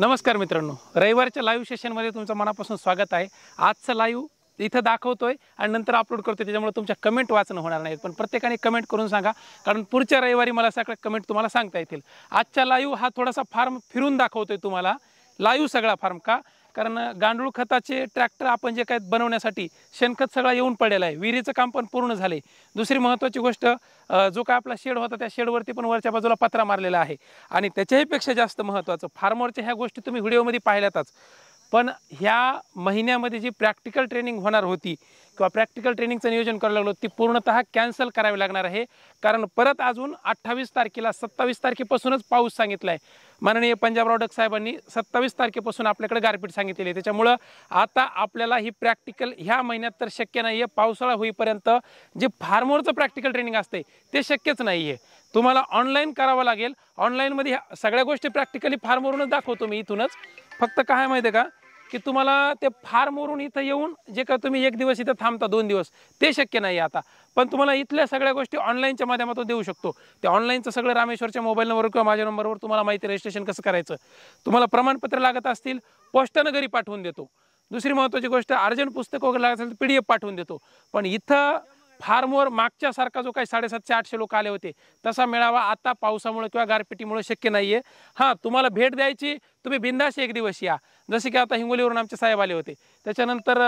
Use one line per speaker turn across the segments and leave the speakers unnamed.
नमस्कार मित्रांनो रविवारच्या लाईव्ह सेशनमध्ये तुमचं मनापासून स्वागत आहे आजचं लाईव्ह इथं दाखवतोय आणि नंतर अपलोड करतो त्याच्यामुळे तुमच्या कमेंट वाचणं होणार नाहीत पण प्रत्येकाने कमेंट करून सांगा कारण पुढच्या रविवारी मला सगळ्या कमेंट तुम्हाला सांगता येतील आजच्या लाईव्ह हा थोडासा फार्म फिरून दाखवतोय तुम्हाला लाईव्ह सगळा फार्म का कारण गांडूळ खताचे ट्रॅक्टर आपण जे काय बनवण्यासाठी शेणखत सगळा येऊन पडलेला आहे विहिरीचं काम पण पूर्ण झाले दुसरी महत्त्वाची गोष्ट जो काय आपला शेड होता त्या शेडवरती पण वरच्या बाजूला पत्रा मारलेला आहे आणि त्याच्याहीपेक्षा जास्त महत्त्वाचं फार्मरच्या ह्या गोष्टी तुम्ही व्हिडिओमध्ये पाहिल्यातच पण ह्या महिन्यामध्ये जी प्रॅक्टिकल ट्रेनिंग होणार होती किंवा प्रॅक्टिकल ट्रेनिंगचं नियोजन करायला लागलो ती पूर्णतः कॅन्सल करावी लागणार आहे कारण परत अजून अठ्ठावीस तारखेला सत्तावीस तारखेपासूनच पाऊस सांगितला आहे माननीय पंजाब डक साहेबांनी सत्तावीस तारखेपासून आपल्याकडे गारपीट सांगितलेली आहे त्याच्यामुळं आता आपल्याला ही प्रॅक्टिकल ह्या महिन्यात तर शक्य नाही आहे पावसाळा होईपर्यंत जे फार्मरचं प्रॅक्टिकल ट्रेनिंग असते ते शक्यच नाही आहे तुम्हाला ऑनलाईन करावं लागेल ऑनलाईनमध्ये ह्या सगळ्या गोष्टी प्रॅक्टिकली फार्मवरूनच दाखवतो मी इथूनच फक्त काय माहिती आहे का की तुम्हाला ते फार मोरून इथं येऊन जे का तुम्ही एक दिवस इथं थांबता दोन दिवस ते शक्य नाही आता पण तुम्हाला इथल्या सगळ्या गोष्टी ऑनलाईनच्या माध्यमातून देऊ शकतो त्या ऑनलाईनचं सगळं रामेश्वरच्या मोबाईल नंबरवर किंवा माझ्या नंबरवर तुम्हाला माहिती रजिस्ट्रेशन कसं करायचं तुम्हाला प्रमाणपत्र लागत असतील पोस्टानं घरी पाठवून देतो दुसरी महत्त्वाची गोष्ट अर्जंट पुस्तक वगैरे लागत असेल तर पी डी एफ पाठवून देतो पण इथं फार मोर मागच्या सारखा जो काही साडेसातशे आठशे लोक आले होते तसा मेळावा आता पावसामुळे किंवा गारपिटीमुळे शक्य नाही आहे हां तुम्हाला भेट द्यायची तुम्ही बिंदाशी एक दिवस या जसे की आता हिंगोलीवरून आमचे साहेब आले होते त्याच्यानंतर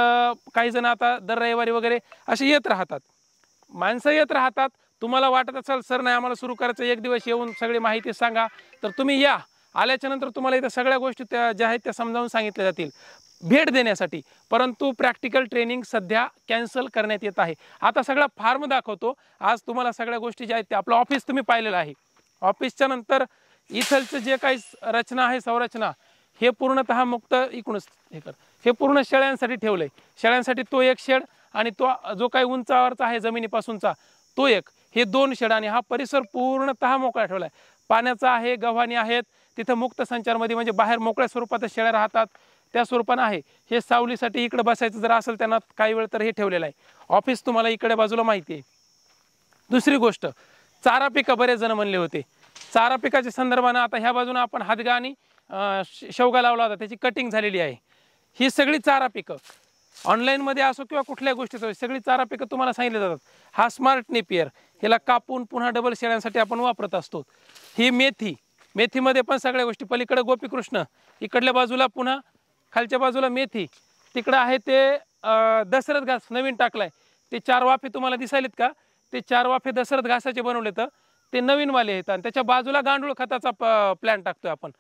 काही जण आता दर रविवारी वगैरे असे येत राहतात माणसं येत राहतात तुम्हाला वाटत असेल सर नाही आम्हाला सुरू करायचं एक दिवस येऊन सगळी माहिती सांगा तर तुम्ही या आल्याच्यानंतर तुम्हाला इथं सगळ्या गोष्टी त्या ज्या आहेत त्या समजावून सांगितल्या जातील भेट देण्यासाठी परंतु प्रॅक्टिकल ट्रेनिंग सध्या कॅन्सल करण्यात येत आहे आता सगळा फार्म दाखवतो आज तुम्हाला सगळ्या गोष्टी ज्या आहेत त्या आपलं ऑफिस तुम्ही पाहिलेलं आहे ऑफिसच्या नंतर इथलचं जे काही रचना आहे संरचना हे पूर्णतः मुक्त एकूणच हे कर हे पूर्ण शेळ्यांसाठी ठेवलं आहे शेळ्यांसाठी तो एक शेड आणि तो जो काही उंचावरचा आहे जमिनीपासूनचा तो एक हे दोन शेड आणि हा परिसर पूर्णतः मोकळा ठेवला आहे पाण्याचा आहे गव्हाणी आहेत तिथं मुक्त संचारमध्ये म्हणजे बाहेर मोकळ्या स्वरूपात शेळ्या राहतात त्या स्वरूपानं आहे हे सावलीसाठी इकडे बसायचं जर असेल त्यांना काही वेळ तर हे ठेवलेलं आहे ऑफिस तुम्हाला इकडे बाजूला माहिती आहे दुसरी गोष्ट चारा पिकं बरेच जण म्हणले होते चारा पिकाच्या संदर्भानं आता ह्या बाजूनं आपण हादगा आणि शेवगा लावला होता त्याची कटिंग झालेली आहे ही सगळी चारा पिकं ऑनलाईनमध्ये असो किंवा कुठल्या गोष्टीच सगळी चारा पिकं तुम्हाला सांगितली जातात हा स्मार्ट नेपियर ह्याला कापून पुन्हा डबल शेळ्यांसाठी आपण वापरत असतो ही मेथी मेथीमध्ये पण सगळ्या गोष्टी पलीकडे गोपीकृष्ण इकडल्या बाजूला पुन्हा खालच्या बाजूला मेथी तिकडं आहे ते दशरथ घास नवीन टाकलाय ते चार वाफे तुम्हाला दिसायलेत का ते चार वाफे दशरथ घासाचे बनवले तर ते नवीन वाले आहेत आणि त्याच्या बाजूला गांडूळ खताचा प प्लॅन टाकतोय आपण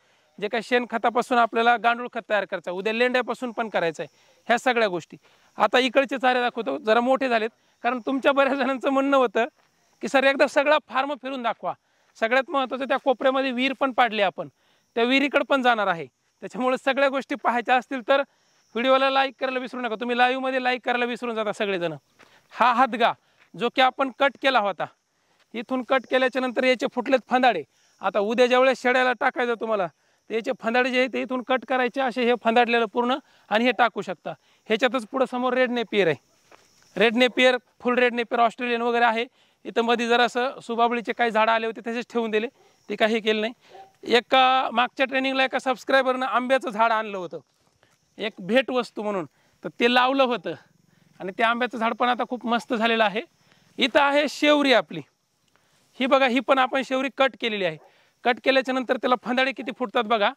जे काय खतापासून आपल्याला गांडूळ खत तयार करायचं उद्या लेंड्यापासून पण करायचं आहे ह्या सगळ्या गोष्टी आता इकडचे चारे दाखवतो जरा मोठे झालेत कारण तुमच्या बऱ्याच जणांचं म्हणणं होतं की सर एकदा सगळा फार्म फिरून दाखवा सगळ्यात महत्त्वाचं त्या कोपऱ्यामध्ये विहीर पण पाडली आपण त्या विहिरीकडे पण जाणार आहे त्याच्यामुळे सगळ्या गोष्टी पाहायच्या असतील तर व्हिडिओला लाईक करायला विसरू नका तुम्ही लाईव्हमध्ये लाईक करायला विसरून जाता सगळेजण हा हातगा जो की आपण कट केला होता इथून कट केल्याच्या नंतर याचे फुटलेत फंदाडे आता उद्या ज्यावेळेस शेड्याला टाकायचं तुम्हाला तर याचे फंदाडे जे आहे ते इथून कट करायचे असे हे फंदाडलेलं पूर्ण आणि हे टाकू शकता ह्याच्यातच पुढं समोर रेड नेपियर आहे red napier full red napier Australian वगैरे आहे इथं मध्ये असं सुबाबळीचे काही झाडं आले होते तसेच ठेवून दिले ते काही केलं नाही एक मागच्या ट्रेनिंगला एका सबस्क्रायबरनं आंब्याचं झाड आणलं होतं एक भेटवस्तू म्हणून तर ते लावलं होतं आणि ते आंब्याचं झाड पण आता खूप मस्त झालेलं आहे इथं आहे शेवरी आपली ही बघा ही पण आपण शेवरी कट केलेली आहे कट केल्याच्या नंतर त्याला फंदाडे किती फुटतात बघा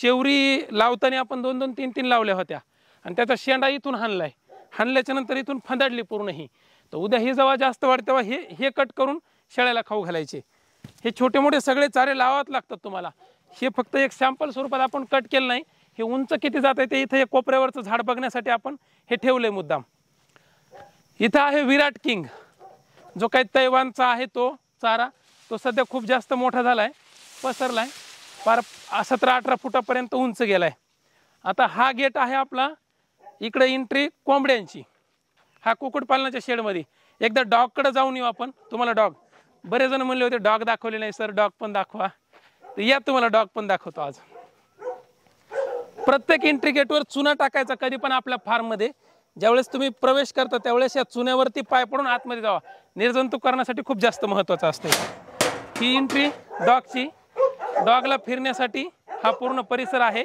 शेवरी लावताना आपण दोन दोन तीन तीन लावल्या होत्या आणि त्याचा शेंडा इथून हाणला आहे हाणल्याच्या नंतर इथून फंदाडली पूर्ण ही तर उद्या हे जेव्हा जास्त वाढ तेव्हा हे हे कट करून शेळ्याला खाऊ घालायचे हे छोटे मोठे सगळे चारे लावावेच लागतात तुम्हाला हे फक्त एक सॅम्पल स्वरूपात आपण कट केलं नाही हे उंच किती जात आहे ते इथं हे कोपऱ्यावरचं झाड बघण्यासाठी आपण हे ठेवलं आहे मुद्दाम इथं आहे विराट किंग जो काही तैवानचा आहे तो चारा तो सध्या खूप जास्त मोठा झाला आहे पसरला आहे फार सतरा अठरा फुटापर्यंत उंच गेला आहे आता हा गेट आहे आपला इकडे एंट्री कोंबड्यांची हा कुक्कुटपालनाच्या शेडमध्ये एकदा डॉगकडे जाऊन येऊ आपण तुम्हाला डॉग बरेच जण म्हणले होते डॉग दाखवले नाही सर डॉग पण दाखवा तर या तुम्हाला डॉग पण दाखवतो आज प्रत्येक एंट्री वर चुना टाकायचा कधी पण आपल्या फार्ममध्ये ज्यावेळेस तुम्ही प्रवेश करता त्यावेळेस या चुन्यावरती पाय पडून आतमध्ये जावा निर्जंतुक करण्यासाठी खूप जास्त महत्त्वाचं असते ही एंट्री डॉगची डॉगला फिरण्यासाठी हा पूर्ण परिसर आहे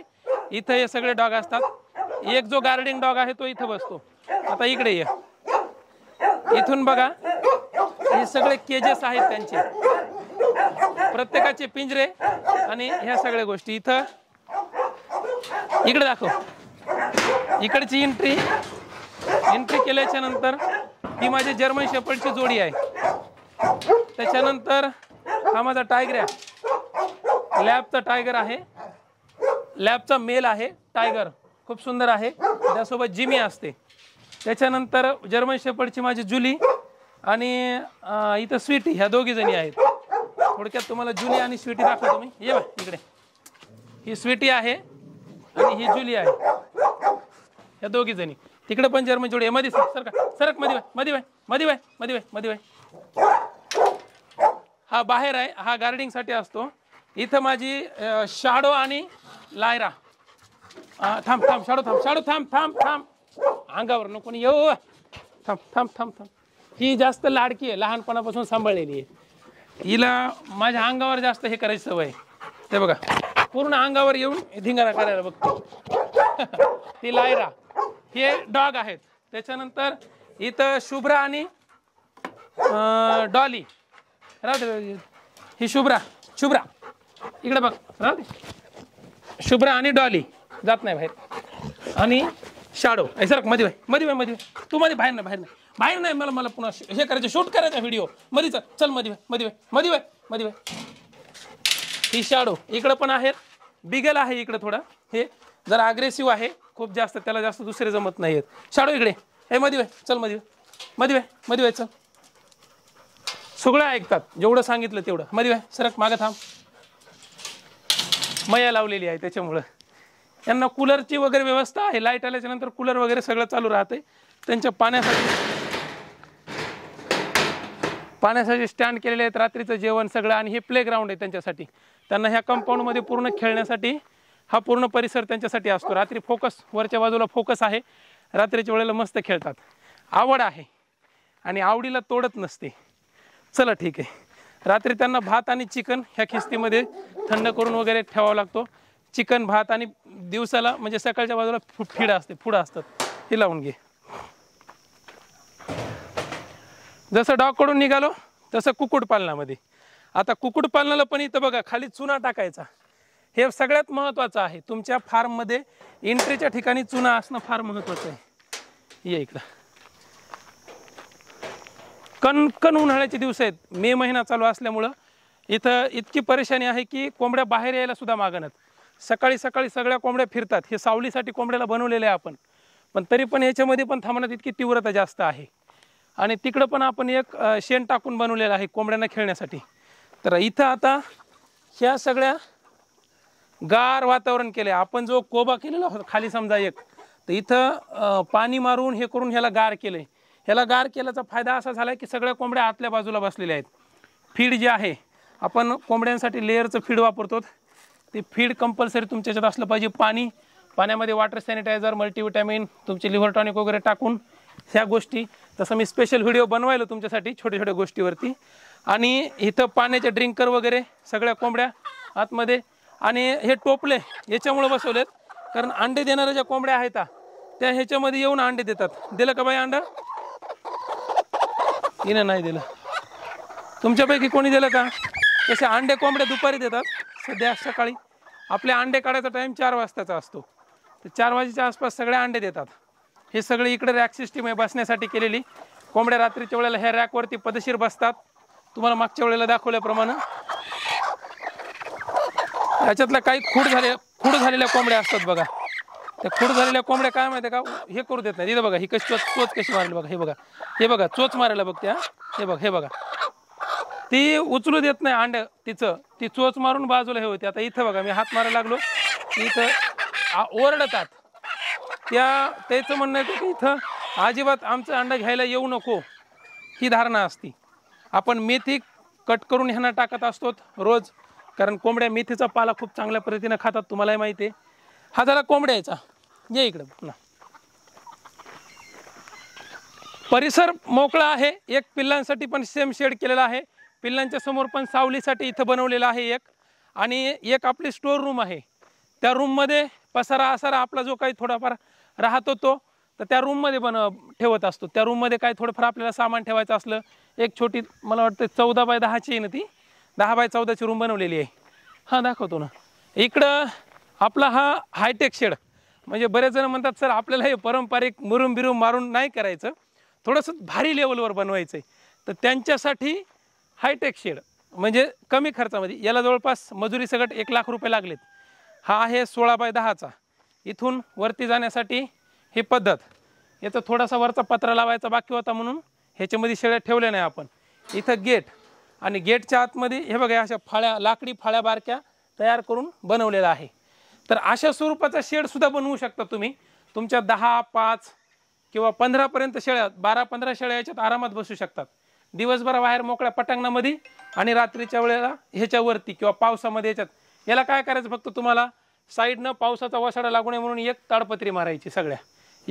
इथं हे सगळे डॉग असतात एक जो गार्डिंग डॉग आहे तो इथं बसतो आता इकडे ये इथून बघा हे सगळे केजेस आहेत त्यांचे प्रत्येकाचे पिंजरे आणि ह्या सगळ्या गोष्टी इथं इकडे दाखव इकडची एंट्री एंट्री केल्याच्या नंतर ही माझी जर्मन शेपडची जोडी आहे त्याच्यानंतर हा माझा टायगर आहे लॅबचा टायगर आहे लॅबचा मेल आहे टायगर खूप सुंदर आहे त्यासोबत जिमी असते त्याच्यानंतर जर्मन शेपडची माझी जुली आणि इथं स्वीटी ह्या दोघी जणी आहेत थोडक्यात तुम्हाला जुली आणि स्वीटी दाखवतो मी ये इकडे ही स्वीटी आहे आणि ही जुली आहे ह्या दोघी जणी तिकडे पण जर्मन जोडी मध्ये सरक सर का सरक मधी मधी बाय मधी बाय मधी बाय मधी बाय हा बाहेर आहे हा गार्डिंगसाठी असतो इथं माझी शाडो आणि लायरा थांब थांब शाडो थांब शाडो थांब थांब थांब अंगावर नको येऊ थांब थांब थांब थांब ही जास्त लाडकी आहे लहानपणापासून सांभाळलेली आहे हिला माझ्या अंगावर जास्त हे करायची सवय ते बघा पूर्ण अंगावर येऊन धिंगारा करायला बघतो ती लायरा हे डॉग आहेत त्याच्यानंतर इथं शुभ्रा आणि डॉली राहते ही शुभ्रा शुभ्रा इकडे बघ राहते शुभ्रा आणि डॉली जात नाही बाहेर आणि शाडो ऐ सर मध्ये भाई मध्ये भाई मध्ये तू मध्ये बाहेर ना बाहेर ना बाहेर नाही मला मला पुन्हा हे करायचं शूट करायचा व्हिडिओ मधीच चल मधी मधी मधी मधी ही शाडो इकडं पण आहे बिगल आहे इकडं थोडा हे जरा अग्रेसिव्ह आहे खूप जास्त त्याला जास्त दुसरे जमत नाही आहेत शाडो इकडे हे मधी चल मधी मधी मधी चल सगळं ऐकतात जेवढं सांगितलं तेवढं मधी सरक मागे थांब मया लावलेली आहे त्याच्यामुळं यांना कूलरची वगैरे व्यवस्था आहे लाईट आल्याच्यानंतर कूलर वगैरे सगळं चालू राहते त्यांच्या पाण्यासाठी पाण्यासाठी स्टँड केलेले आहेत रात्रीचं जेवण सगळं आणि हे प्लेग्राऊंड आहे त्यांच्यासाठी त्यांना ह्या कंपाऊंडमध्ये पूर्ण खेळण्यासाठी हा पूर्ण परिसर त्यांच्यासाठी असतो रात्री फोकस वरच्या बाजूला फोकस आहे रात्रीच्या वेळेला मस्त खेळतात आवड आहे आणि आवडीला तोडत नसते चला ठीक आहे रात्री त्यांना भात आणि चिकन ह्या खिस्तीमध्ये थंड करून वगैरे ठेवावा लागतो चिकन भात आणि दिवसाला म्हणजे सकाळच्या बाजूला फु फीड असते फुडं असतात हे लावून घे जसं डॉगकडून निघालो तसं कुक्कुटपालनामध्ये आता कुक्कुटपालनाला पण इथं बघा खाली चुना टाकायचा हे सगळ्यात महत्त्वाचं आहे तुमच्या फार्ममध्ये एंट्रीच्या ठिकाणी चुना असणं फार महत्त्वाचं आहे ये इकडं कणकण उन्हाळ्याचे दिवस आहेत मे महिना चालू असल्यामुळं इथं इतकी परेशानी आहे की कोंबड्या बाहेर यायला सुद्धा मागणत सकाळी सकाळी सगळ्या कोंबड्या फिरतात हे सावलीसाठी कोंबड्याला बनवलेलं आहे आपण पण तरी पण याच्यामध्ये पण थांबण्यात इतकी तीव्रता जास्त आहे आणि तिकडं पण आपण एक शेण टाकून बनवलेलं आहे कोंबड्यांना खेळण्यासाठी तर इथं आता ह्या सगळ्या गार वातावरण केलं आपण जो कोबा केलेला होता खाली समजा एक तर इथं पाणी मारून हे करून ह्याला गार केलं आहे ह्याला गार केल्याचा फायदा असा झाला की सगळ्या कोंबड्या आतल्या बाजूला बसलेल्या आहेत फीड जे आहे आपण कोंबड्यांसाठी लेअरचं फीड वापरतो ते फीड कंपल्सरी तुमच्या ह्याच्यात असलं पाहिजे पाणी पाण्यामध्ये वॉटर सॅनिटायझर मल्टीविटॅमिन तुमचे लिव्हर टॉनिक वगैरे टाकून ह्या गोष्टी तसं मी स्पेशल व्हिडिओ बनवायला तुमच्यासाठी छोट्या छोट्या गोष्टीवरती आणि इथं पाण्याचे ड्रिंकर वगैरे सगळ्या कोंबड्या आतमध्ये आणि हे टोपले याच्यामुळं बसवलेत कारण अंडे देणाऱ्या ज्या कोंबड्या आहेत त्या ह्याच्यामध्ये येऊन अंडे देतात दिलं का बाई अंडा इन नाही दिलं तुमच्यापैकी कोणी दिलं का तसे अंडे कोंबड्या दुपारी देतात सध्या सकाळी आपले अंडे काढायचा टाईम चार वाजताचा असतो तर चार वाजेच्या आसपास सगळे अंडे देतात हे सगळे इकडे रॅक सिस्टीम आहे बसण्यासाठी केलेली कोंबड्या रात्रीच्या वेळेला ह्या रॅकवरती पदशीर बसतात तुम्हाला मागच्या वेळेला दाखवल्याप्रमाणे याच्यातल्या काही खूड झाले खूड झालेल्या कोंबड्या असतात बघा त्या खूड झालेल्या कोंबड्या काय माहिती का हे करू देत नाही इथं बघा ही कशी चोच चोच कशी मारली बघा हे बघा हे बघा चोच मारायला बघते हे बघ हे बघा ती उचलू देत नाही अंड तिचं ती चोच मारून बाजूला हे होते आता इथं बघा मी हात मारायला लागलो इथं ओरडतात त्या त्याचं म्हणणं येतं की इथं अजिबात आमचं अंडा घ्यायला येऊ नको ही धारणा असती आपण मेथी कट करून ह्यांना टाकत असतो रोज कारण कोंबड्या मेथीचा पाला खूप चांगल्या पद्धतीनं खातात तुम्हालाही माहिती आहे हा झाला कोंबड्याचा ये इकडे पुन्हा परिसर मोकळा आहे एक पिल्लांसाठी पण सेम शेड केलेला आहे पिल्लांच्या समोर पण सावलीसाठी इथं बनवलेला आहे एक आणि एक आपली स्टोर रूम आहे त्या रूममध्ये पसारा असारा आपला जो काही थोडाफार राहतो तो तर त्या रूममध्ये बन ठेवत असतो त्या रूममध्ये काय थोडंफार आपल्याला सामान ठेवायचं असलं एक छोटी मला वाटतं चौदा बाय दहाची आहे ना ती दहा बाय चौदाची रूम बनवलेली आहे हां दाखवतो ना इकडं आपला हा हायटेक शेड म्हणजे बरेच जण म्हणतात सर आपल्याला हे पारंपरिक मुरुम बिरुम मारून नाही करायचं थोडंसं भारी लेवलवर बनवायचं आहे तर त्यांच्यासाठी हायटेक शेड म्हणजे कमी खर्चामध्ये याला जवळपास मजुरी सगट एक लाख रुपये लागलेत हा आहे सोळा बाय दहाचा इथून वरती जाण्यासाठी ही पद्धत याचा थोडासा वरचा पत्रा लावायचा बाकी होता म्हणून ह्याच्यामध्ये शेळ्या ठेवल्या नाही आपण इथं गेट आणि गेटच्या आतमध्ये हे बघा अशा फाळ्या लाकडी फाळ्या बारक्या तयार करून बनवलेला आहे तर अशा स्वरूपाचा शेडसुद्धा बनवू शकता तुम्ही तुमच्या दहा पाच किंवा पंधरापर्यंत शेळ्या बारा पंधरा शेळ्या याच्यात आरामात बसू शकतात दिवसभर बाहेर मोकळ्या पटांगणामध्ये आणि रात्रीच्या वेळेला ह्याच्यावरती किंवा पावसामध्ये याच्यात याला काय करायचं फक्त तुम्हाला साईडनं पावसाचा वसाडा लागू नये म्हणून एक ताडपत्री मारायची सगळ्या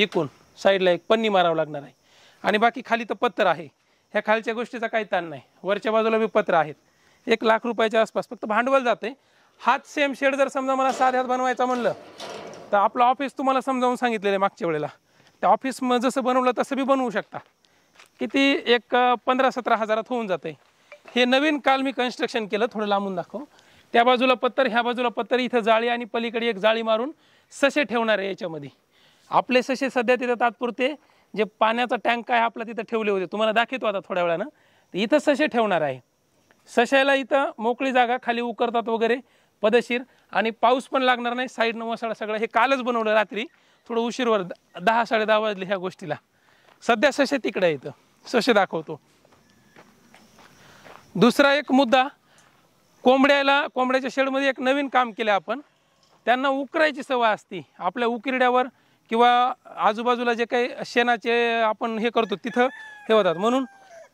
एकूण साईडला एक पन्नी मारावं लागणार आहे आणि बाकी खाली तर पत्र आहे ह्या खालच्या गोष्टीचा काही ताण नाही वरच्या बाजूला बी पत्र आहेत एक लाख रुपयाच्या आसपास फक्त भांडवल जाते हात सेम शेड जर समजा मला साध्यात बनवायचा म्हणलं तर आपलं ऑफिस तुम्हाला समजावून सांगितलेलं आहे मागच्या वेळेला त्या ऑफिस मग जसं बनवलं तसं बी बनवू शकता किती एक पंधरा सतरा हजारात होऊन जाते हे नवीन काल मी कन्स्ट्रक्शन केलं थोडं लांबून दाखव त्या बाजूला पत्तर ह्या बाजूला पत्तर इथं जाळी आणि पलीकडे एक जाळी मारून ससे ठेवणार आहे याच्यामध्ये आपले ससे सध्या तिथं तात्पुरते जे पाण्याचा टँक आहे आपला तिथं ठेवले होते तुम्हाला दाखवतो आता थोड्या वेळानं इथं ससे ठेवणार आहे सशाला इथं मोकळी जागा खाली उकरतात वगैरे पदशीर आणि पाऊस पण लागणार नाही साईडनं मसाळा सगळं हे कालच बनवलं रात्री थोडं उशीरवर दहा साडे दहा वाजले ह्या गोष्टीला सध्या सशे तिकडे येतं सशे दाखवतो दुसरा एक मुद्दा कोंबड्याला कोंबड्याच्या शेडमध्ये एक नवीन काम केलं आपण त्यांना उकरायची सवय असती आपल्या उकिरड्यावर किंवा आजूबाजूला जे काही शेणाचे आपण हे करतो तिथं हे होतात म्हणून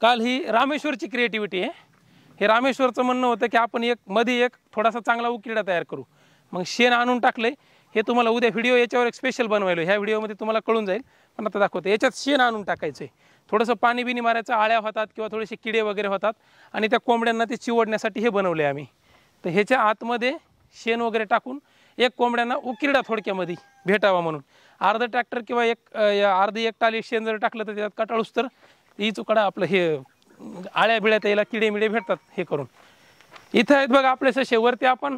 काल ही रामेश्वरची क्रिएटिव्हिटी आहे हे रामेश्वरचं म्हणणं होतं की आपण एक मध्ये एक थोडासा चांगला उकिरडा तयार करू मग शेण आणून टाकलं हे तुम्हाला उद्या व्हिडिओ याच्यावर एक स्पेशल बनवायलो ह्या व्हिडिओमध्ये तुम्हाला कळून जाईल पण आता दाखवतो याच्यात शेण आणून टाकायचं आहे थोडंसं पाणी बिनी मारायचं आळ्या होतात किंवा थोडेसे किडे वगैरे होतात आणि त्या कोंबड्यांना ते चिवडण्यासाठी हे बनवले आम्ही तर ह्याच्या आतमध्ये शेण वगैरे टाकून एक कोंबड्यांना उकिरडा थोडक्यामध्ये भेटावा म्हणून अर्ध ट्रॅक्टर किंवा एक अर्ध एक टाली शेण जर टाकलं तर त्यात कटाळूस तर ही चुकडा आपलं हे आळ्या बिळ्यात याला किडे मिडे भेटतात हे करून इथं आहेत बघा आपले सशे वरती आपण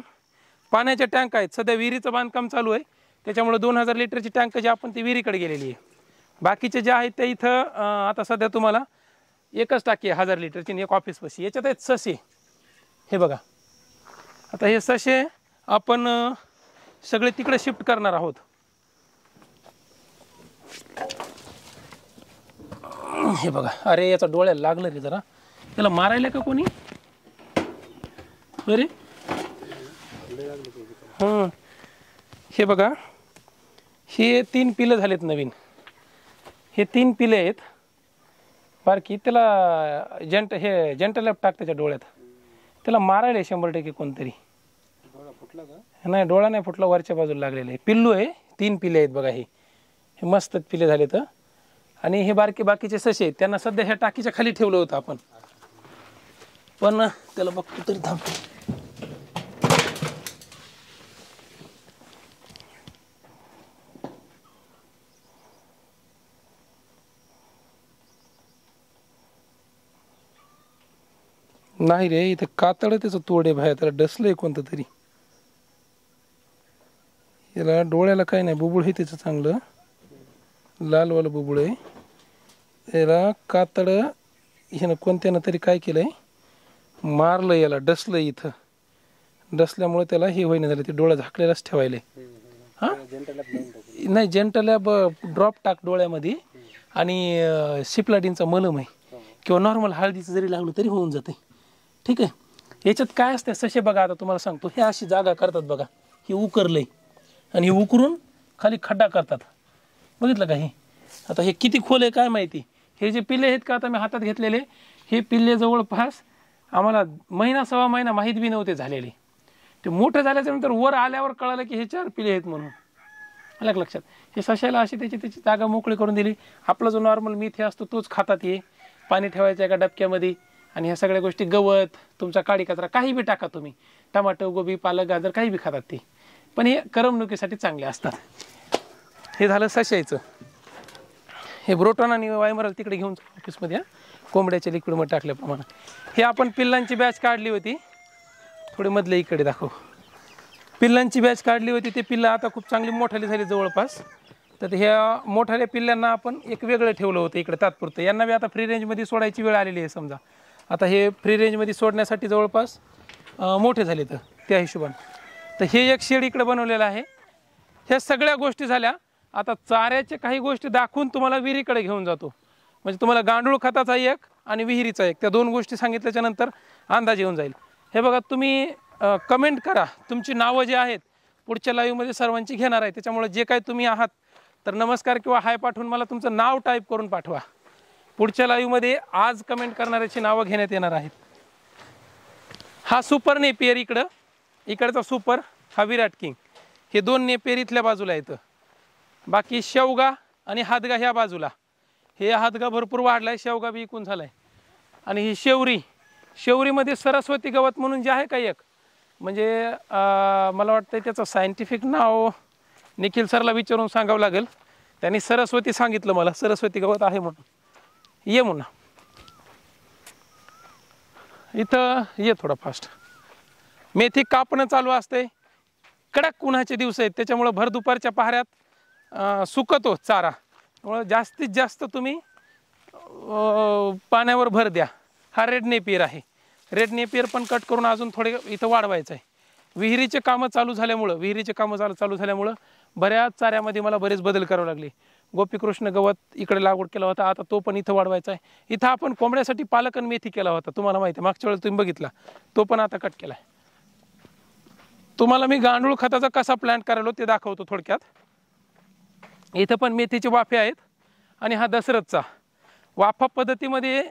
पाण्याचे टँक आहेत सध्या विहिरीचं बांधकाम चालू आहे त्याच्यामुळे दोन हजार लिटरची टँक जी आपण ती विहिरीकडे गेलेली आहे बाकीचे जे आहेत ते इथं आता सध्या तुम्हाला एकच टाकी आहे हजार लिटरची एक ऑफिस पशी याच्यात आहेत ससे हे बघा आता हे ससे आपण सगळे तिकडे शिफ्ट करणार आहोत हे बघा अरे याचा डोळ्याला लागलं रे जरा त्याला मारायला का कोणी अरे हे बघा हे तीन पिलं झालेत नवीन हे तीन पिले आहेत बारकी त्याला जंट हे जंट लॅप टाक त्याच्या डोळ्यात त्याला मारायला शंभर टक्के कोणतरी नाही डोळा नाही फुटला वरच्या बाजूला लागलेला आहे पिल्लू आहे तीन पिले आहेत बघा हे हे मस्त पिले झाले तर आणि हे बारके बाकीचे ससे आहेत त्यांना सध्या ह्या टाकीच्या खाली ठेवलं होतं आपण पण त्याला बघतो तरी थांबतो नाही रे इथं कातळ त्याचं तोडे बाहेर त्याला डसलंय कोणतं तरी याला डोळ्याला काही नाही बुबुळ हे त्याचं चांगलं लालवालं बुबुळ आहे याला कातड ह्यानं कोणत्यानं तरी काय केलंय मारलं याला डसलं इथं डसल्यामुळे त्याला हे होईना झालं ते डोळा झाकलेलाच ठेवायला हा नाही जेंटल्या ब ड्रॉप टाक डोळ्यामध्ये आणि सिप्लाडीनचा मलम आहे किंवा नॉर्मल हळदीचं जरी लागलं तरी होऊन जाते ठीक आहे याच्यात काय असते सशे बघा आता तुम्हाला सांगतो हे अशी जागा करतात बघा हे उकरले आणि हे उकरून खाली खड्डा करतात बघितलं का हे आता हे किती खोल आहे काय माहिती हे जे पिल्ले आहेत का आता मी हातात घेतलेले हे पिल्ले जवळपास आम्हाला महिना सव्वा महिना माहीत बी नव्हते झालेले ते मोठं झाल्याच्या नंतर वर आल्यावर कळालं की हे चार पिले आहेत म्हणून आलं लक्षात हे सशाला अशी त्याची त्याची जागा मोकळी करून दिली आपला जो नॉर्मल हे असतो तोच खातात ये पाणी ठेवायचं एका डबक्यामध्ये आणि ह्या सगळ्या गोष्टी गवत तुमचा काळी कचरा काही बी टाका तुम्ही टमाटो गोबी पालक गाजर काही बी खातात ते पण हे करमणुकीसाठी चांगले असतात हे झालं सशायचं हे ब्रोटॉन आणि वायमरल तिकडे घेऊन ऑफिसमध्ये कोंबड्याच्या लिक्विडमध्ये टाकल्याप्रमाणे हे आपण पिल्लांची बॅच काढली होती थोडे मधले इकडे दाखव पिल्लांची बॅच काढली होती ते पिल्लं आता खूप चांगली मोठाली झाली जवळपास तर ह्या मोठाल्या पिल्ल्यांना आपण एक वेगळं ठेवलं होतं इकडे तात्पुरतं यांना बी आता फ्री रेंजमध्ये सोडायची वेळ आलेली आहे समजा आता हे फ्री रेंजमध्ये सोडण्यासाठी जवळपास मोठे झाले तर त्या हिशोबाने तर हे एक शेड इकडे बनवलेलं आहे ह्या सगळ्या गोष्टी झाल्या आता चाऱ्याच्या काही गोष्टी दाखवून तुम्हाला विहिरीकडे घेऊन जातो म्हणजे तुम्हाला गांडूळ खताचा एक आणि विहिरीचा एक त्या दोन गोष्टी सांगितल्याच्या नंतर अंदाज येऊन जाईल हे बघा तुम्ही कमेंट करा तुमची नावं जे आहेत पुढच्या लाईव्हमध्ये सर्वांची घेणार आहे त्याच्यामुळे जे काही तुम्ही आहात तर नमस्कार किंवा हाय पाठवून मला तुमचं नाव टाईप करून पाठवा पुढच्या मध्ये आज कमेंट करणाऱ्याची नावं घेण्यात येणार आहेत हा सुपर नेपियर इकडं इकडचा सुपर हा विराट किंग हे दोन नेपियर इथल्या बाजूला येतं बाकी शेवगा आणि हादगा ह्या बाजूला हे हादगा भरपूर वाढलाय शेवगा बी विकून झाला आहे आणि ही शेवरी शेवरीमध्ये सरस्वती गवत म्हणून जे आहे का एक म्हणजे मला वाटतं त्याचं सायंटिफिक नाव निखिल सरला विचारून सांगावं लागेल त्यांनी सरस्वती सांगितलं मला सरस्वती गवत आहे म्हणून ये इथं ये थोडं फास्ट मेथी कापणं चालू असते कडक उन्हाचे दिवस आहेत त्याच्यामुळं भर दुपारच्या पहाऱ्यात सुकतो चारा त्यामुळं जास्तीत जास्त तुम्ही पाण्यावर भर द्या हा रेड नेपियर आहे रेड नेपियर पण कट करून अजून थोडे इथं वाढवायचं आहे विहिरीचे कामं चालू झाल्यामुळं विहिरीचे कामं चालू चालू झाल्यामुळं बऱ्याच चाऱ्यामध्ये मला बरेच बदल करावे लागले गोपीकृष्ण गवत इकडे लागवड केला होता आता तो पण इथं वाढवायचा आहे इथं आपण कोंबड्यासाठी पालक आणि मेथी केला होता तुम्हाला माहिती आहे मागच्या वेळेला तुम्ही बघितला तो पण आता कट केला आहे तुम्हाला मी गांडूळ खताचा कसा प्लांट करायलो ते दाखवतो थोडक्यात इथं पण मेथीचे वाफे आहेत आणि हा दशरथचा वाफा पद्धतीमध्ये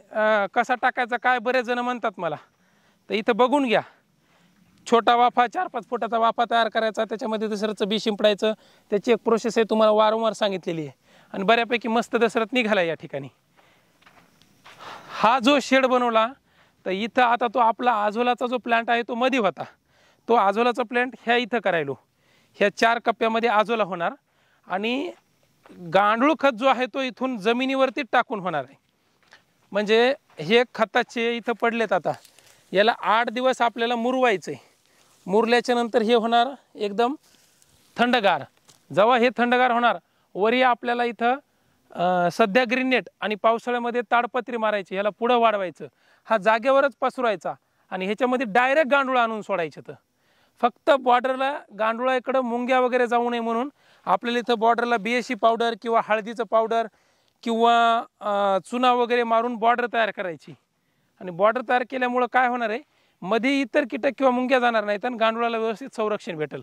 कसा टाकायचा काय बरेच जण म्हणतात मला तर इथं बघून घ्या छोटा वाफा चार पाच फुटाचा वाफा तयार करायचा त्याच्यामध्ये दुसऱ्याचं बी शिंपडायचं त्याची एक प्रोसेस आहे तुम्हाला वारंवार सांगितलेली आहे आणि बऱ्यापैकी मस्त दसरत निघाला या ठिकाणी हा जो शेड बनवला तर इथं आता तो आपला आजोलाचा जो प्लांट आहे तो मध्ये होता तो आजोलाचा प्लांट ह्या इथं करायलो ह्या चार कप्प्यामध्ये आजोला होणार आणि गांडूळ खत जो आहे तो इथून जमिनीवरती टाकून होणार आहे म्हणजे हे खताचे इथं पडलेत आता याला आठ दिवस आपल्याला मुरवायचं आहे मुरल्याच्या नंतर हे होणार एकदम थंडगार जेव्हा हे थंडगार होणार वरी आपल्याला इथं सध्या ग्रीनेट आणि पावसाळ्यामध्ये ताडपत्री मारायची ह्याला पुढं वाढवायचं हा जागेवरच पसरवायचा आणि ह्याच्यामध्ये डायरेक्ट गांडूळ आणून सोडायचं तर फक्त बॉर्डरला गांडुळा मुंग्या वगैरे जाऊ नये म्हणून आपल्याला इथं बॉर्डरला बी सी पावडर किंवा हळदीचं पावडर किंवा चुना वगैरे मारून बॉर्डर तयार करायची आणि बॉर्डर तयार केल्यामुळं काय होणार आहे मध्ये इतर कीटक किंवा मुंग्या जाणार नाहीत आणि गांडुळाला व्यवस्थित संरक्षण भेटेल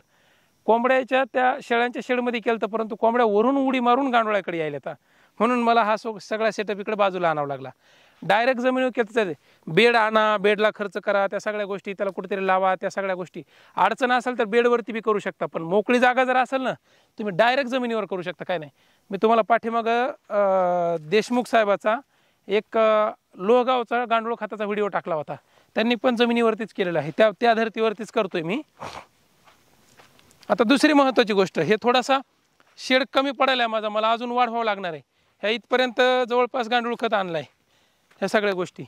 कोंबड्याच्या त्या शेळ्यांच्या शेडमध्ये केलं तर परंतु कोंबड्या वरून उडी मारून गांडोळ्याकडे यायला होता म्हणून मला हा सो सगळा सेटअप इकडे बाजूला आणावा लागला डायरेक्ट जमिनीवर केलं तर बेड आणा बेडला खर्च करा त्या सगळ्या गोष्टी त्याला कुठेतरी लावा त्या सगळ्या गोष्टी अडचण असेल तर बेडवरती बी करू शकता पण मोकळी जागा जर असेल ना तुम्ही डायरेक्ट जमिनीवर करू शकता काय नाही मी तुम्हाला पाठीमागं देशमुख साहेबाचा एक लोहगावचा गांडूळ खात्याचा व्हिडिओ टाकला होता त्यांनी पण जमिनीवरतीच केलेला आहे त्या त्या धर्तीवरतीच करतोय मी आता दुसरी महत्त्वाची गोष्ट हे थोडासा शेड कमी पडायला आहे माझा मला अजून वाढवावं लागणार आहे ह्या इथपर्यंत जवळपास गांडूळ खत आणलं आहे ह्या सगळ्या गोष्टी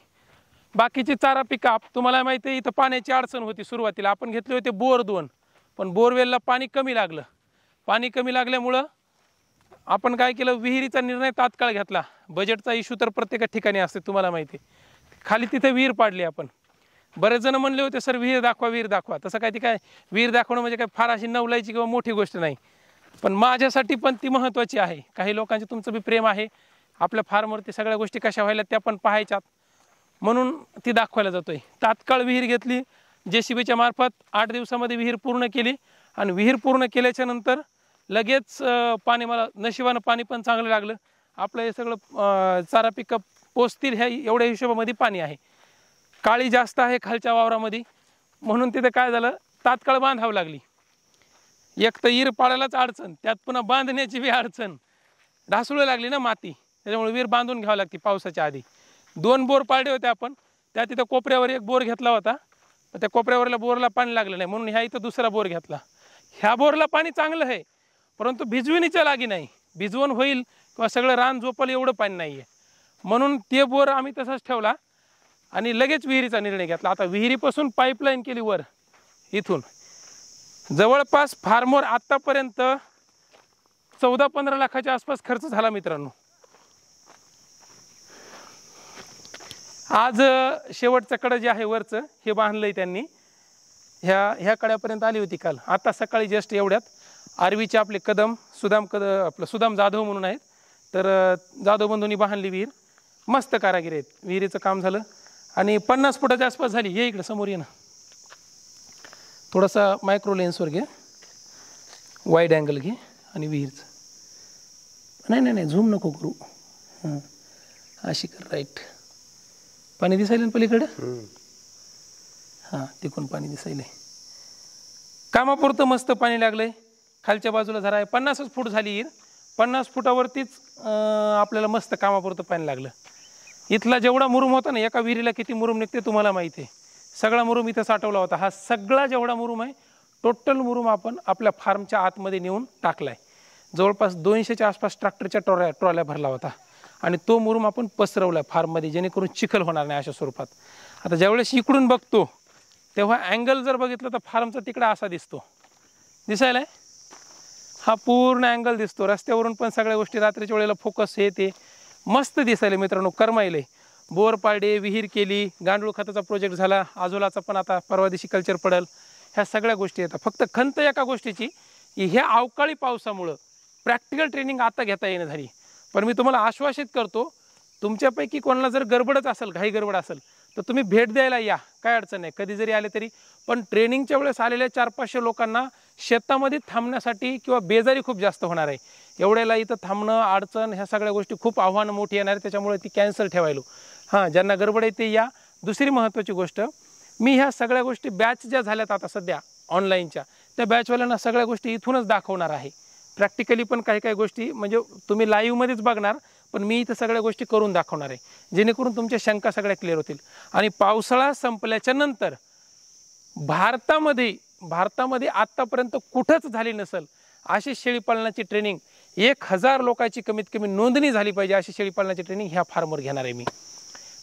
बाकीची चारा पिकअप तुम्हाला माहिती आहे इथं पाण्याची अडचण होती सुरुवातीला आपण घेतले होते बोर दोन पण बोरवेलला पाणी कमी लागलं पाणी कमी लागल्यामुळं आपण काय केलं विहिरीचा निर्णय तात्काळ घेतला बजेटचा इश्यू तर प्रत्येक ठिकाणी असते तुम्हाला माहिती आहे खाली तिथे विहीर पाडली आपण बरेच जण म्हणले होते सर विहीर दाखवा विहीर दाखवा तसं काय ती काय विहीर दाखवणं म्हणजे काय फार अशी नवलायची किंवा मोठी गोष्ट नाही पण माझ्यासाठी पण ती महत्त्वाची आहे काही लोकांचे तुमचं बी प्रेम आहे आपल्या फार्मवरती सगळ्या गोष्टी कशा व्हायला त्या पण पाहायच्यात म्हणून ती दाखवायला जातोय तात्काळ विहीर घेतली जे सी बीच्या मार्फत आठ दिवसामध्ये विहीर पूर्ण केली आणि विहीर पूर्ण केल्याच्या नंतर लगेच पाणी मला नशिबानं पाणी पण चांगलं लागलं आपलं हे सगळं चारा पिकअप पोचतील ह्या एवढ्या हिशोबामध्ये पाणी आहे काळी जास्त आहे खालच्या वावरामध्ये म्हणून तिथं काय झालं तात्काळ बांधावं लागली एक तर ईर पाळायलाच अडचण त्यात पुन्हा बांधण्याची बी अडचण ढासळू लागली ना माती त्याच्यामुळे वीर बांधून घ्यावं लागते पावसाच्या आधी दोन बोर पाळले होते आपण त्या तिथं कोपऱ्यावर एक बोर घेतला होता पण त्या कोपऱ्यावरल्या बोरला पाणी लागलं नाही म्हणून ह्या इथं दुसरा बोर घेतला ह्या बोरला पाणी चांगलं आहे परंतु भिजविणीच्या लागी नाही भिजवण होईल किंवा सगळं रान झोपल एवढं पाणी नाही आहे म्हणून ते बोर आम्ही तसंच ठेवला आणि लगेच विहिरीचा निर्णय घेतला आता विहिरीपासून पाईपलाईन केली वर इथून जवळपास फार्मवर आत्तापर्यंत चौदा पंधरा लाखाच्या आसपास खर्च झाला मित्रांनो आज शेवटचं कडं जे आहे वरचं हे बांधलंय त्यांनी ह्या ह्या कड्यापर्यंत आली होती काल आता सकाळी जस्ट एवढ्यात आरवीचे आपले कदम सुदाम कद आपलं सुदाम जाधव म्हणून आहेत तर जाधव बंधूंनी बांधली विहीर मस्त कारागिरी आहेत विहिरीचं काम झालं आणि पन्नास फुटाच्या आसपास झाली ये इकडं समोर ये ना थोडासा मायक्रो लेन्सवर घे वाईड अँगल घे आणि विहीरचं नाही नाही नाही झूम नको करू हां अशी कर राईट पाणी दिसायला पलीकडे हां तिकून पाणी दिसायला कामापुरतं मस्त पाणी लागलंय खालच्या बाजूला झरा आहे पन्नासच फूट झाली पन्नास फुटावरतीच आपल्याला मस्त कामापुरतं पाणी लागलं इथला जेवढा मुरुम होता ना एका विहिरीला किती मुरुम निघते तुम्हाला माहिती आहे सगळा मुरुम इथं साठवला होता हा सगळा जेवढा मुरुम आहे टोटल मुरुम आपण आपल्या फार्मच्या आतमध्ये नेऊन टाकलाय जवळपास दोनशेच्या आसपास ट्रॅक्टरच्या ट्रॉल्या ट्रॉल्या भरला होता आणि तो मुरुम आपण पसरवला आहे फार्ममध्ये जेणेकरून चिखल होणार नाही अशा स्वरूपात आता ज्यावेळेस इकडून बघतो तेव्हा अँगल जर बघितलं तर फार्मचा तिकडा असा दिसतो दिसायला हा पूर्ण अँगल दिसतो रस्त्यावरून पण सगळ्या गोष्टी रात्रीच्या वेळेला फोकस हे ते मस्त दिसायला मित्रांनो करमायले बोर पाडे विहीर केली गांडूळ खताचा प्रोजेक्ट झाला आजोलाचा पण आता परवा कल्चर पडल ह्या सगळ्या गोष्टी येतात फक्त खंत एका गोष्टीची की ह्या अवकाळी पावसामुळं प्रॅक्टिकल ट्रेनिंग आता घेता येणं झाली पण मी तुम्हाला आश्वासित करतो तुमच्यापैकी कोणाला जर गडबडच असेल घाई गडबड असेल तर तुम्ही भेट द्यायला या काय अडचण नाही कधी जरी आले तरी पण ट्रेनिंगच्या वेळेस आलेल्या चार पाचशे लोकांना शेतामध्ये थांबण्यासाठी किंवा बेजारी खूप जास्त होणार आहे एवढ्याला इथं थांबणं अडचण ह्या सगळ्या गोष्टी खूप आव्हान मोठी येणार त्याच्यामुळे ती कॅन्सल ठेवायलो हां ज्यांना गडबड आहे ते या दुसरी महत्त्वाची गोष्ट मी ह्या सगळ्या गोष्टी बॅच ज्या झाल्यात आता सध्या ऑनलाईनच्या त्या बॅचवाल्यांना सगळ्या गोष्टी इथूनच दाखवणार आहे प्रॅक्टिकली पण काही काही गोष्टी म्हणजे तुम्ही लाईव्हमध्येच बघणार पण मी इथं सगळ्या गोष्टी करून दाखवणार आहे जेणेकरून तुमच्या शंका सगळ्या क्लिअर होतील आणि पावसाळा संपल्याच्या नंतर भारतामध्ये भारतामध्ये आत्तापर्यंत कुठंच झाली नसेल अशी शेळीपालनाची ट्रेनिंग एक हजार लोकांची कमीत कमी नोंदणी झाली पाहिजे अशी शेळी पालनाची ट्रेनिंग ह्या फार्मवर घेणार आहे मी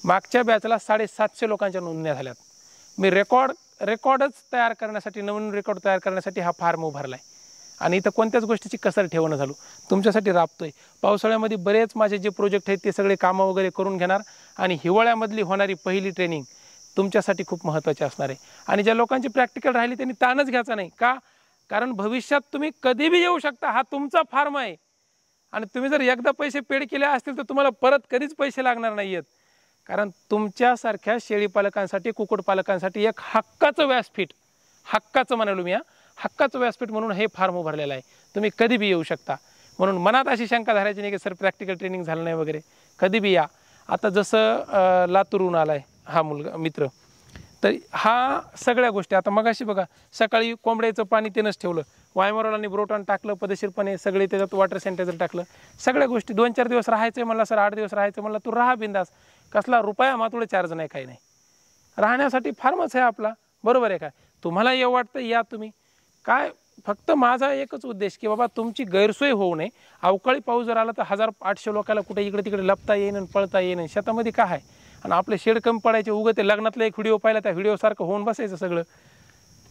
मागच्या बॅचला साडेसातशे लोकांच्या नोंदण्या झाल्यात मी रेकॉर्ड रेकॉर्डच तयार करण्यासाठी नवीन रेकॉर्ड तयार करण्यासाठी हा फार्म उभारला आहे आणि इथं कोणत्याच गोष्टीची कसर ठेवणं झालो तुमच्यासाठी राबतो आहे पावसाळ्यामध्ये बरेच माझे जे प्रोजेक्ट आहेत ते सगळे कामं वगैरे करून घेणार आणि हिवाळ्यामधली होणारी पहिली ट्रेनिंग तुमच्यासाठी खूप महत्त्वाची असणार आहे आणि ज्या लोकांची प्रॅक्टिकल राहिली त्यांनी ताणच घ्यायचा नाही का कारण भविष्यात तुम्ही कधीबी येऊ शकता हा तुमचा फार्म आहे आणि तुम्ही जर एकदा पैसे पेड केले असतील तर तुम्हाला परत कधीच पैसे लागणार नाही आहेत कारण तुमच्यासारख्या शेळीपालकांसाठी कुक्कुटपालकांसाठी एक हक्काचं व्यासपीठ हक्काचं म्हणालो मी या हक्काचं व्यासपीठ म्हणून हे फार्म उभारलेलं आहे तुम्ही कधी बी येऊ शकता म्हणून मनात अशी शंका धरायची नाही की सर प्रॅक्टिकल ट्रेनिंग झालं नाही वगैरे कधी बी या आता जसं लातूरहून आला आहे हा मुलगा मित्र तर हा सगळ्या गोष्टी आता मगाशी बघा सकाळी कोंबड्याचं पाणी त्यानंच ठेवलं वायमरॉलाने ब्रोटॉन टाकलं पदशीरपणे सगळे त्याच्यात वॉटर सॅनिटायझर टाकलं सगळ्या गोष्टी दोन चार दिवस राहायचं म्हणलं सर आठ दिवस राहायचं म्हणलं तू राहा बिंदास कसला रुपया मातुळे चार्ज नाही काही नाही राहण्यासाठी फार्मच आहे आपला बरोबर आहे काय तुम्हाला हे वाटतं या तुम्ही काय फक्त माझा एकच उद्देश की बाबा तुमची गैरसोय होऊ नये अवकाळी पाऊस जर आला तर हजार आठशे लोकांना कुठे इकडे तिकडे लपता येईन पळता येईन शेतामध्ये काय आहे आणि आपले शेड कमी पडायचे उगं ते लग्नातला एक व्हिडिओ पाहिला त्या व्हिडिओसारखं होऊन बसायचं सगळं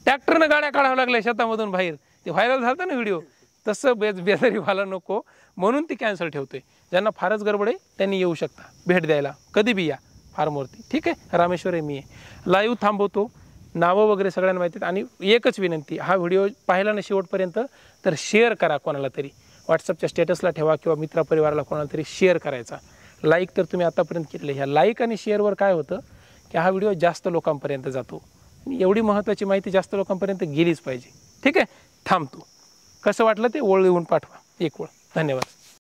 ट्रॅक्टरनं गाड्या काढाव्या लागल्या शेतामधून बाहेर ते व्हायरल झालं ना व्हिडिओ तसं बेज बेजारी व्हायला नको म्हणून ती कॅन्सल ठेवते ज्यांना फारच गडबड आहे त्यांनी येऊ शकता भेट द्यायला कधी बी या फार्मवरती ठीक आहे रामेश्वर आहे मी आहे लाईव्ह थांबवतो नावं वगैरे सगळ्यांना माहिती आहेत आणि एकच विनंती हा व्हिडिओ पाहिला ना शेवटपर्यंत तर शेअर करा कोणाला तरी व्हॉट्सअपच्या स्टेटसला ठेवा किंवा मित्रपरिवाराला कोणाला तरी शेअर करायचा लाईक तर तुम्ही आतापर्यंत केले ह्या लाईक आणि शेअरवर काय होतं की हा व्हिडिओ जास्त लोकांपर्यंत जातो आणि एवढी महत्त्वाची माहिती जास्त लोकांपर्यंत गेलीच पाहिजे ठीक आहे थांबतो कसं वाटलं ते ओळ येऊन पाठवा एक ओळ धन्यवाद